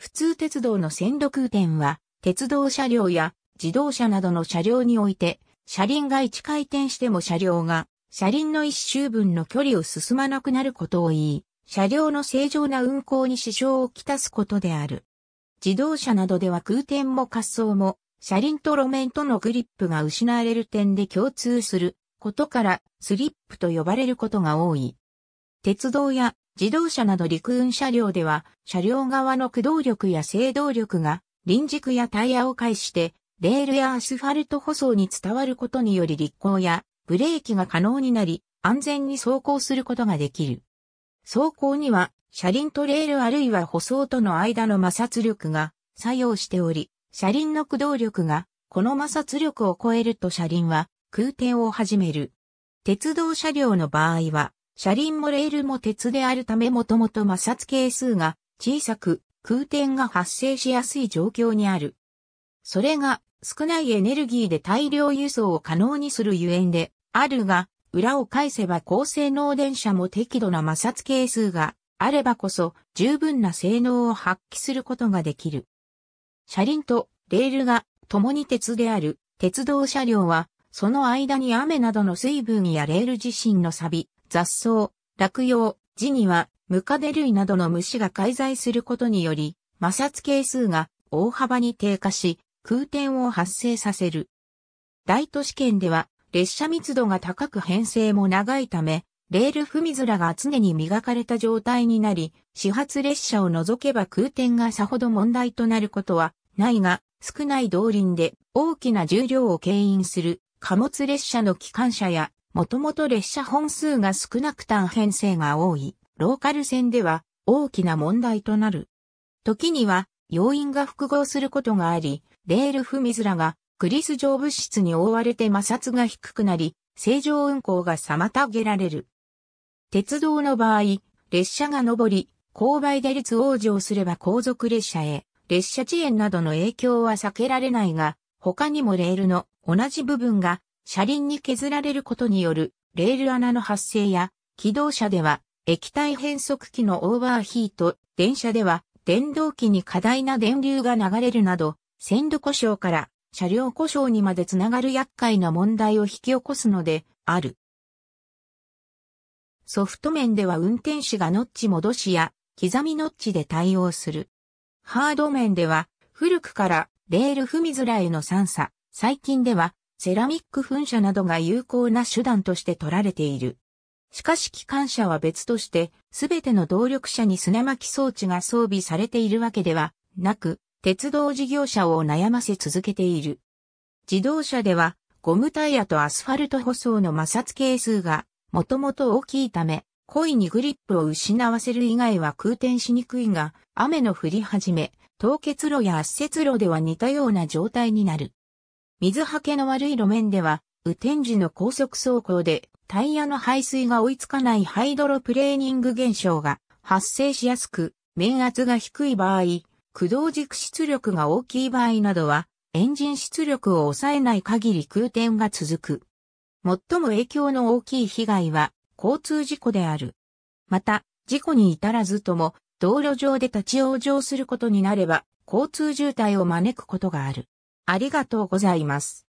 普通鉄道の線路空転は、鉄道車両や自動車などの車両において、車輪が一回転しても車両が、車輪の一周分の距離を進まなくなることを言い、車両の正常な運行に支障をきたすことである。自動車などでは空転も滑走も、車輪と路面とのグリップが失われる点で共通することから、スリップと呼ばれることが多い。鉄道や自動車など陸運車両では、車両側の駆動力や制動力が、輪軸やタイヤを介して、レールやアスファルト舗装に伝わることにより立行やブレーキが可能になり、安全に走行することができる。走行には、車輪とレールあるいは舗装との間の摩擦力が作用しており、車輪の駆動力が、この摩擦力を超えると車輪は空転を始める。鉄道車両の場合は、車輪もレールも鉄であるためもともと摩擦係数が小さく空転が発生しやすい状況にある。それが少ないエネルギーで大量輸送を可能にするゆえんであるが、裏を返せば高性能電車も適度な摩擦係数があればこそ十分な性能を発揮することができる。車輪とレールが共に鉄である鉄道車両はその間に雨などの水分やレール自身の錆び、雑草、落葉、地にはムカデ類などの虫が介在することにより、摩擦係数が大幅に低下し、空転を発生させる。大都市圏では列車密度が高く編成も長いため、レール踏み面が常に磨かれた状態になり、始発列車を除けば空転がさほど問題となることはないが、少ない動輪で大きな重量を牽引する貨物列車の機関車やもともと列車本数が少なく単編成が多い、ローカル線では大きな問題となる。時には、要因が複合することがあり、レール不水らがクリス状物質に覆われて摩擦が低くなり、正常運行が妨げられる。鉄道の場合、列車が上り、勾配で列往生すれば後続列車へ、列車遅延などの影響は避けられないが、他にもレールの同じ部分が車輪に削られることによるレール穴の発生や、機動車では液体変速機のオーバーヒート、電車では電動機に過大な電流が流れるなど、線路故障から車両故障にまでつながる厄介な問題を引き起こすので、ある。ソフト面では運転士がノッチ戻しや刻みノッチで対応する。ハード面では古くからレール踏みづらへの散差、最近ではセラミック噴射などが有効な手段として取られている。しかし機関車は別として、すべての動力車に砂巻き装置が装備されているわけではなく、鉄道事業者を悩ませ続けている。自動車では、ゴムタイヤとアスファルト舗装の摩擦係数が、もともと大きいため、故意にグリップを失わせる以外は空転しにくいが、雨の降り始め、凍結路や圧雪路では似たような状態になる。水はけの悪い路面では、雨天時の高速走行でタイヤの排水が追いつかないハイドロプレーニング現象が発生しやすく、面圧が低い場合、駆動軸出力が大きい場合などは、エンジン出力を抑えない限り空転が続く。最も影響の大きい被害は交通事故である。また、事故に至らずとも、道路上で立ち往生することになれば、交通渋滞を招くことがある。ありがとうございます。